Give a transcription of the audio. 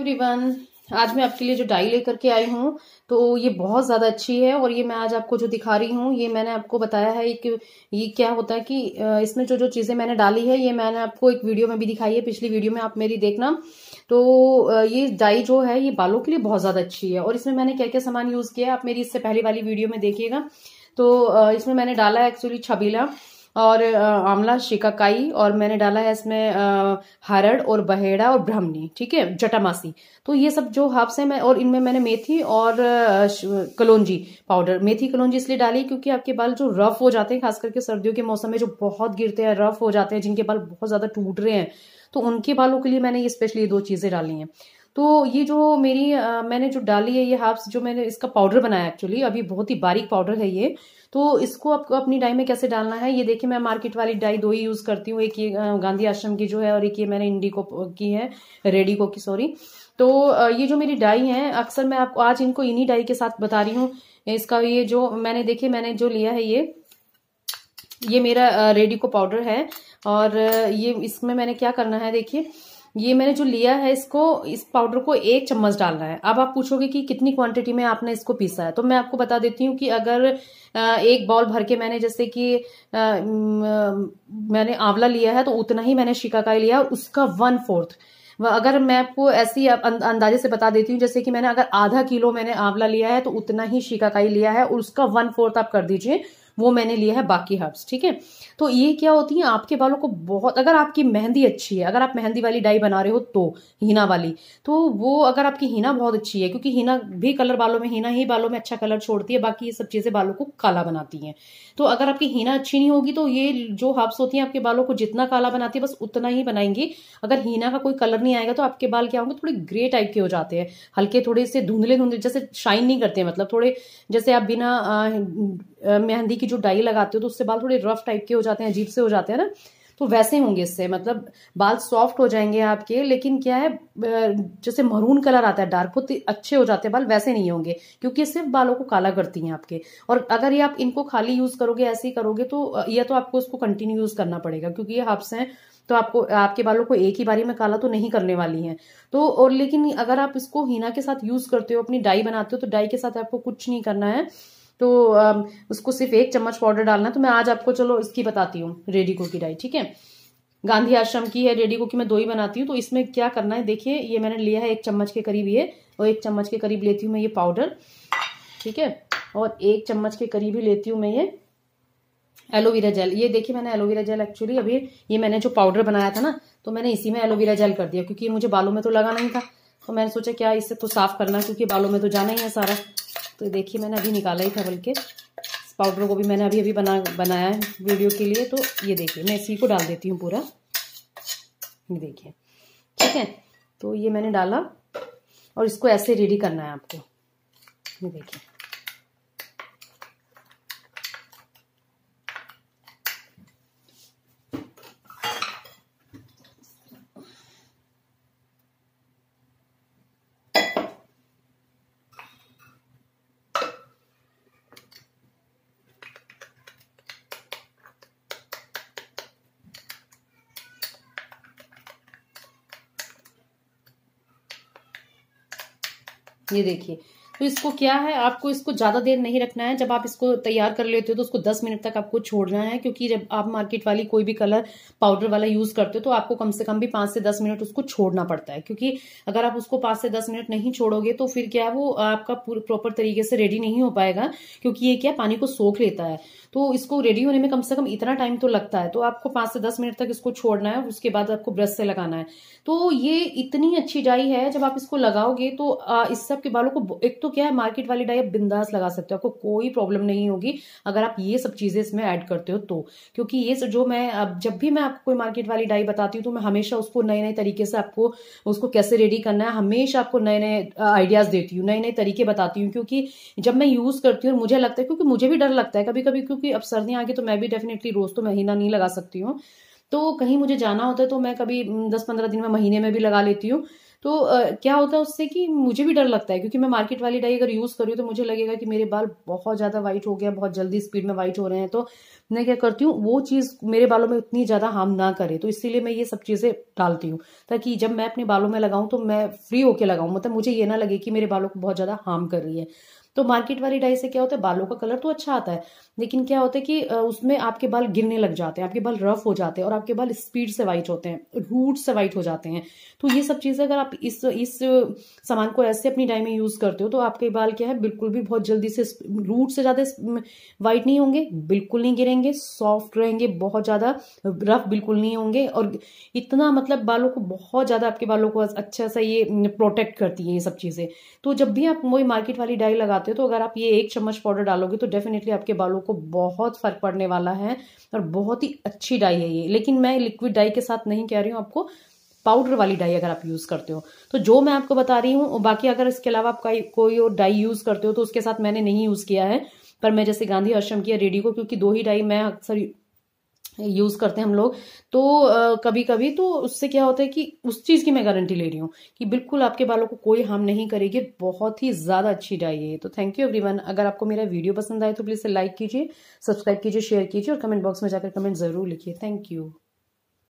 everyone आज मैं आपके लिए जो डाई लेकर के आई हूँ तो ये बहुत ज़्यादा अच्छी है और ये मैं आज आपको जो दिखा रही हूँ ये मैंने आपको बताया है कि ये क्या होता है कि इसमें जो जो चीज़ें मैंने डाली है ये मैंने आपको एक वीडियो में भी दिखाई है पिछली वीडियो में आप मेरी देखना तो ये डाई जो है ये बालों के लिए बहुत ज़्यादा अच्छी है और इसमें मैंने क्या क्या सामान यूज़ किया आप मेरी इससे पहले वाली वीडियो में देखिएगा तो इसमें मैंने डाला है एक्चुअली छबीला और आंवला शिकाकाई और मैंने डाला है इसमें हरड़ और बहेड़ा और ब्राह्मणी ठीक है जटामासी तो ये सब जो हर्ब्स हैं मैं और इनमें मैंने मेथी और कलौजी पाउडर मेथी कलौजी इसलिए डाली क्योंकि आपके बाल जो रफ हो जाते हैं खास करके सर्दियों के मौसम में जो बहुत गिरते हैं रफ हो जाते हैं जिनके बाल बहुत ज़्यादा टूट रहे हैं तो उनके बालों के लिए मैंने ये स्पेशली ये दो चीज़ें डाली हैं तो ये जो मेरी आ, मैंने जो डाली है ये हाफ्स जो मैंने इसका पाउडर बनाया एक्चुअली अभी बहुत ही बारीक पाउडर है ये तो इसको आपको अपनी डाई में कैसे डालना है ये देखिए मैं मार्केट वाली डाई दो ही यूज़ करती हूँ एक ये गांधी आश्रम की जो है और एक ये मैंने इंडिको की है रेडिको की सॉरी तो ये जो मेरी डाई है अक्सर मैं आपको आज इनको इन्हीं डाई के साथ बता रही हूँ इसका ये जो मैंने देखिए मैंने जो लिया है ये ये मेरा रेडिको पाउडर है और ये इसमें मैंने क्या करना है देखिए ये मैंने जो लिया है इसको इस पाउडर को एक चम्मच डालना है अब आप पूछोगे कि कितनी क्वांटिटी में आपने इसको पीसा है तो मैं आपको बता देती हूँ कि अगर एक बॉल भर के मैंने जैसे कि मैंने आंवला लिया है तो उतना ही मैंने शिकाकाई लिया और उसका वन फोर्थ अगर मैं आपको ऐसी अं, अंदाजे से बता देती हूँ जैसे कि मैंने अगर आधा किलो मैंने आंवला लिया है तो उतना ही शिकाकाई लिया है और उसका वन फोर्थ आप कर दीजिए वो मैंने लिया है बाकी हर्ब्स ठीक है तो ये क्या होती है आपके बालों को बहुत अगर आपकी मेहंदी अच्छी है अगर आप मेहंदी वाली डाई बना रहे हो तो हीना वाली तो वो अगर आपकी हीना बहुत अच्छी है क्योंकि हीना भी कलर बालों में हीना ही बालों में अच्छा कलर छोड़ती है बाकी ये सब चीज़ें बालों को काला बनाती है तो अगर आपकी हीना अच्छी नहीं होगी तो ये जो हर्ब्स होती है आपके बालों को जितना काला बनाती है बस उतना ही बनाएंगी अगर हीना का कोई कलर नहीं आएगा तो आपके बाल क्या होंगे थोड़े ग्रे टाइप के हो जाते हैं हल्के थोड़े से धुंधले धुंधले जैसे शाइन नहीं करते मतलब थोड़े जैसे आप बिना मेहंदी की जो डाई लगाते हो तो उससे बाल थोड़े रफ टाइप के हो जाते हैं अजीब से हो जाते हैं ना तो वैसे होंगे इससे मतलब बाल सॉफ्ट हो जाएंगे आपके लेकिन क्या है जैसे मरून कलर आता है डार्क बहुत अच्छे हो जाते हैं बाल वैसे नहीं होंगे क्योंकि सिर्फ बालों को काला करती हैं आपके और अगर ये आप इनको खाली यूज करोगे ऐसे ही करोगे तो यह तो आपको उसको कंटिन्यू यूज करना पड़ेगा क्योंकि ये हब्स हैं तो आपको आपके बालों को एक ही बारी में काला तो नहीं करने वाली है तो और लेकिन अगर आप इसको हीना के साथ यूज करते हो अपनी डाई बनाते हो तो डाई के साथ आपको कुछ नहीं करना है तो उसको सिर्फ एक चम्मच पाउडर डालना तो मैं आज आपको चलो इसकी बताती हूँ रेडिको की डाई ठीक है गांधी आश्रम की है रेडिको की मैं दो ही बनाती हूँ तो इसमें क्या करना है देखिए ये मैंने लिया है एक चम्मच के करीब ये और एक चम्मच के करीब लेती हूँ मैं ये पाउडर ठीक है और एक चम्मच के करीब ही लेती हूँ मैं ये एलोवेरा जेल ये देखिए मैंने एलोवेरा जेल एक्चुअली अभी ये मैंने जो पाउडर बनाया था ना तो मैंने इसी में एलोवेरा जेल कर दिया क्योंकि मुझे बालों में तो लगा नहीं था तो मैंने सोचा क्या इससे तो साफ करना क्योंकि बालों में तो जाना ही है सारा तो देखिए मैंने अभी निकाला ही था बल्कि इस पाउडर को भी मैंने अभी अभी बना बनाया है वीडियो के लिए तो ये देखिए मैं इसी को डाल देती हूँ पूरा ये देखिए ठीक है तो ये मैंने डाला और इसको ऐसे रेडी करना है आपको ये देखिए ये देखिए तो इसको क्या है आपको इसको ज़्यादा देर नहीं रखना है जब आप इसको तैयार कर लेते हो तो उसको दस मिनट तक आपको छोड़ना है क्योंकि जब आप मार्केट वाली कोई भी कलर पाउडर वाला यूज़ करते हो तो आपको कम से कम भी पांच से दस मिनट उसको छोड़ना पड़ता है क्योंकि अगर आप उसको पांच से दस मिनट नहीं छोड़ोगे तो फिर क्या है वो आपका प्रॉपर तरीके से रेडी नहीं हो पाएगा क्योंकि ये क्या पानी को सोख लेता है तो इसको रेडी होने में कम से कम इतना टाइम तो लगता है तो आपको पांच से दस मिनट तक इसको छोड़ना है उसके बाद आपको ब्रश से लगाना है तो ये इतनी अच्छी डाई है जब आप इसको लगाओगे तो इस सबके बालों को एक तो क्या है मार्केट वाली डाई आप बिंदास लगा सकते हो आपको कोई प्रॉब्लम नहीं होगी अगर आप ये सब चीजें इसमें ऐड करते हो तो क्योंकि ये जो मैं अब जब भी मैं आपको कोई मार्केट वाली डाई बताती हूँ तो मैं हमेशा उसको नए नए तरीके से आपको उसको कैसे रेडी करना है हमेशा आपको नए नए आइडियाज देती हूँ नए नए तरीके बताती हूँ क्योंकि जब मैं यूज करती हूँ मुझे लगता है क्योंकि मुझे भी डर लगता है कभी कभी क्योंकि अब सर्दी आ गई तो मैं भी डेफिनेटली रोज तो महीना नहीं लगा सकती हूँ तो कहीं मुझे जाना होता है तो मैं कभी हम्म, दस पंद्रह दिन में महीने में भी लगा लेती हूँ तो क्या होता है उससे कि मुझे भी डर लगता है क्योंकि मैं मार्केट वाली डाई अगर यूज़ करी तो मुझे लगेगा कि मेरे बाल बहुत ज़्यादा वाइट हो गया बहुत जल्दी स्पीड में वाइट हो रहे हैं तो मैं क्या करती हूँ वो चीज़ मेरे बालों में उतनी ज़्यादा हार्म ना करे तो इसीलिए मैं ये सब चीज़ें डालती हूँ ताकि जब मैं अपने बालों में लगाऊँ तो मैं फ्री होके लगाऊँ मतलब मुझे ये ना लगे कि मेरे बालों को बहुत ज़्यादा हार्म कर रही है तो मार्केट वाली डाई से क्या होता है बालों का कलर तो अच्छा आता है लेकिन क्या होता है कि उसमें आपके बाल गिरने लग जाते हैं आपके बाल रफ हो जाते हैं और आपके बाल स्पीड से वाइट होते हैं रूट से वाइट हो जाते हैं तो ये सब चीज़ें अगर आप इस इस सामान को ऐसे अपनी डाई में यूज़ करते हो तो आपके बाल क्या है बिल्कुल भी बहुत जल्दी से रूट से ज़्यादा वाइट नहीं होंगे बिल्कुल नहीं गिरेंगे सॉफ्ट रहेंगे बहुत ज़्यादा रफ बिल्कुल नहीं होंगे और इतना मतलब बालों को बहुत ज़्यादा आपके बालों को अच्छा सा ये प्रोटेक्ट करती है ये सब चीज़ें तो जब भी आप वही मार्केट वाली डाई लगा लगाते हो तो अगर आप ये एक चम्मच पाउडर डालोगे तो डेफिनेटली आपके बालों को बहुत फर्क पड़ने वाला है और बहुत ही अच्छी डाई है ये लेकिन मैं लिक्विड डाई के साथ नहीं कह रही हूँ आपको पाउडर वाली डाई अगर आप यूज़ करते हो तो जो मैं आपको बता रही हूँ बाकी अगर इसके अलावा आप कोई और डाई यूज़ करते हो तो उसके साथ मैंने नहीं यूज़ किया है पर मैं जैसे गांधी आश्रम किया रेडी को क्योंकि दो ही डाई मैं अक्सर यूज़ करते हैं हम लोग तो आ, कभी कभी तो उससे क्या होता है कि उस चीज़ की मैं गारंटी ले रही हूँ कि बिल्कुल आपके बालों को कोई हार्म नहीं करेगी बहुत ही ज़्यादा अच्छी डाई है तो थैंक यू एवरीवन अगर आपको मेरा वीडियो पसंद आए तो प्लीज़ लाइक कीजिए सब्सक्राइब कीजिए शेयर कीजिए और कमेंट बॉक्स में जाकर कमेंट ज़रूर लिखिए थैंक यू